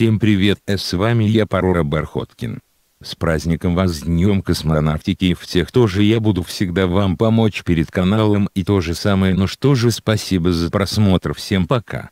Всем привет, с вами я Парора Бархоткин. С праздником вас с Днем Космонавтики и всех тоже я буду всегда вам помочь перед каналом и то же самое. Но ну что же спасибо за просмотр всем пока.